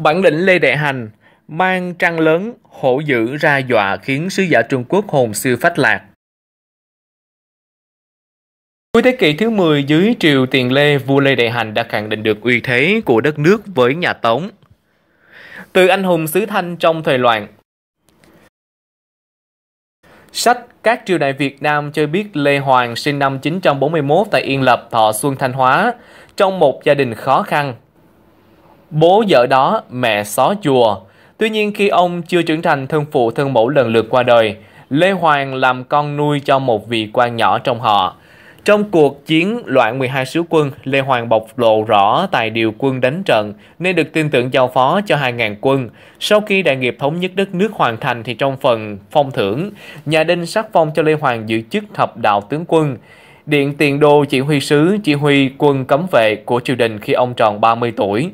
Bản lĩnh Lê Đại Hành mang trăng lớn, hổ dữ ra dọa khiến sứ giả Trung Quốc hồn siêu phách lạc. Cuối thế kỷ thứ 10 dưới triều tiền Lê, vua Lê Đại Hành đã khẳng định được uy thế của đất nước với nhà Tống. Từ anh hùng xứ Thanh trong thời loạn, Sách Các triều đại Việt Nam cho biết Lê Hoàng sinh năm 941 tại Yên Lập, Thọ Xuân Thanh Hóa, trong một gia đình khó khăn, bố vợ đó, mẹ xó chùa. Tuy nhiên khi ông chưa trưởng thành thân phụ thân mẫu lần lượt qua đời, Lê Hoàng làm con nuôi cho một vị quan nhỏ trong họ. Trong cuộc chiến loạn 12 sứ quân, Lê Hoàng bộc lộ rõ tài điều quân đánh trận nên được tin tưởng giao phó cho 2.000 quân. Sau khi đại nghiệp thống nhất đất nước hoàn thành thì trong phần phong thưởng, nhà Đinh sắc phong cho Lê Hoàng giữ chức thập đạo tướng quân. Điện tiền đô chỉ huy sứ, chỉ huy quân cấm vệ của triều đình khi ông tròn 30 tuổi.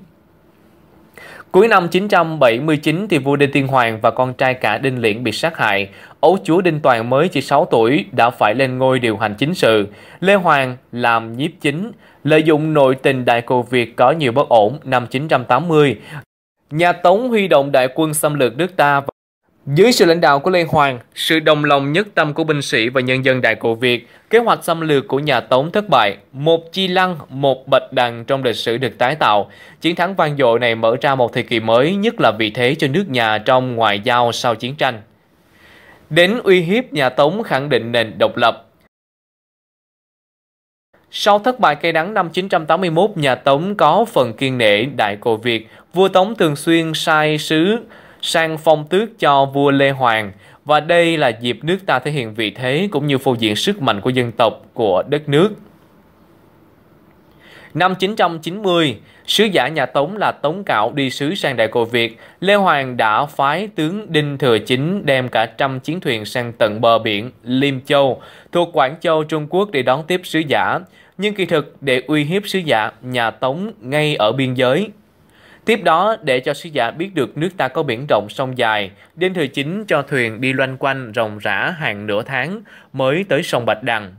Cuối năm 979 thì vua Đinh Tiên Hoàng và con trai cả Đinh Liễn bị sát hại. Ấu chúa Đinh Toàn mới chỉ 6 tuổi đã phải lên ngôi điều hành chính sự. Lê Hoàng làm nhiếp chính, lợi dụng nội tình đại cổ Việt có nhiều bất ổn năm 980. Nhà Tống huy động đại quân xâm lược nước ta và dưới sự lãnh đạo của Lê Hoàng, sự đồng lòng nhất tâm của binh sĩ và nhân dân Đại Cổ Việt, kế hoạch xâm lược của nhà Tống thất bại, một chi lăng, một bạch đằng trong lịch sử được tái tạo. Chiến thắng vang dội này mở ra một thời kỳ mới, nhất là vị thế cho nước nhà trong ngoại giao sau chiến tranh. Đến uy hiếp nhà Tống khẳng định nền độc lập, sau thất bại cây đắng năm 981, nhà Tống có phần kiên nể Đại Cổ Việt. Vua Tống thường xuyên sai sứ sang phong tước cho vua Lê Hoàng và đây là dịp nước ta thể hiện vị thế cũng như phô diện sức mạnh của dân tộc, của đất nước. Năm 990, sứ giả nhà Tống là Tống Cạo đi sứ sang Đại cồ Việt. Lê Hoàng đã phái tướng Đinh Thừa Chính đem cả trăm chiến thuyền sang tận bờ biển Liêm Châu, thuộc Quảng Châu, Trung Quốc để đón tiếp sứ giả. Nhưng kỳ thực, để uy hiếp sứ giả, nhà Tống ngay ở biên giới Tiếp đó, để cho sứ giả biết được nước ta có biển rộng sông dài, đêm thời chính cho thuyền đi loanh quanh rồng rã hàng nửa tháng mới tới sông Bạch Đằng,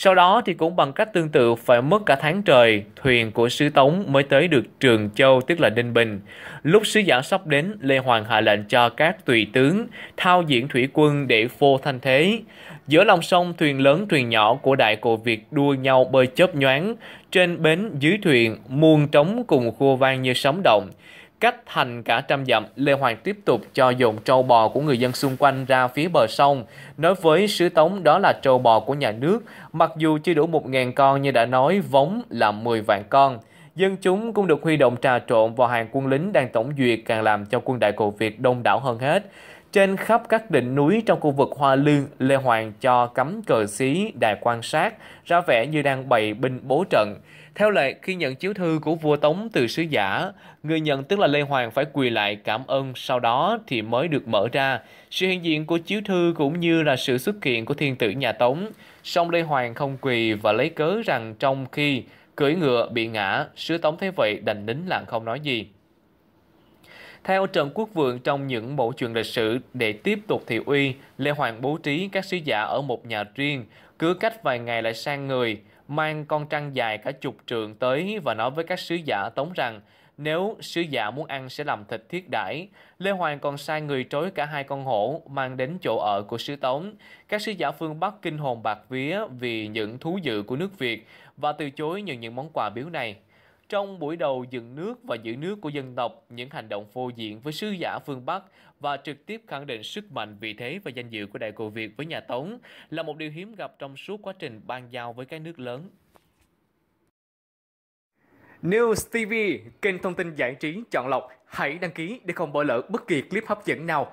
sau đó thì cũng bằng cách tương tự phải mất cả tháng trời, thuyền của sứ Tống mới tới được Trường Châu tức là Ninh Bình. Lúc sứ giả sắp đến, Lê Hoàng hạ lệnh cho các tùy tướng thao diễn thủy quân để phô thanh thế. Giữa lòng sông, thuyền lớn thuyền nhỏ của đại cổ Việt đua nhau bơi chớp nhoáng, trên bến dưới thuyền, muôn trống cùng khua vang như sóng động. Cách thành cả trăm dặm, Lê Hoàng tiếp tục cho dồn trâu bò của người dân xung quanh ra phía bờ sông. Nói với sứ tống đó là trâu bò của nhà nước, mặc dù chưa đủ 1.000 con như đã nói vóng là 10 vạn con. Dân chúng cũng được huy động trà trộn vào hàng quân lính đang tổng duyệt càng làm cho quân đại cổ Việt đông đảo hơn hết. Trên khắp các đỉnh núi trong khu vực Hoa Lương, Lê Hoàng cho cắm cờ xí, đài quan sát, ra vẻ như đang bày binh bố trận. Theo lệ, khi nhận chiếu thư của vua Tống từ sứ giả, người nhận tức là Lê Hoàng phải quỳ lại cảm ơn, sau đó thì mới được mở ra. Sự hiện diện của chiếu thư cũng như là sự xuất hiện của thiên tử nhà Tống. Song Lê Hoàng không quỳ và lấy cớ rằng trong khi cưỡi ngựa bị ngã, sứ Tống thấy vậy đành nín lặng không nói gì. Theo Trần Quốc Vượng trong những mẫu chuyện lịch sử để tiếp tục thị uy, Lê Hoàng bố trí các sứ giả ở một nhà riêng, cứ cách vài ngày lại sang người, mang con trăng dài cả chục trượng tới và nói với các sứ giả tống rằng nếu sứ giả muốn ăn sẽ làm thịt thiết đãi Lê Hoàng còn sai người trối cả hai con hổ mang đến chỗ ở của sứ Tống. Các sứ giả phương Bắc kinh hồn bạc vía vì những thú dự của nước Việt và từ chối nhận những món quà biếu này. Trong buổi đầu dựng nước và giữ nước của dân tộc, những hành động phô diện với sứ giả phương Bắc và trực tiếp khẳng định sức mạnh, vị thế và danh dự của Đại Cổ Việt với nhà Tống là một điều hiếm gặp trong suốt quá trình ban giao với các nước lớn. News TV, kênh thông tin giải trí chọn lọc. Hãy đăng ký để không bỏ lỡ bất kỳ clip hấp dẫn nào.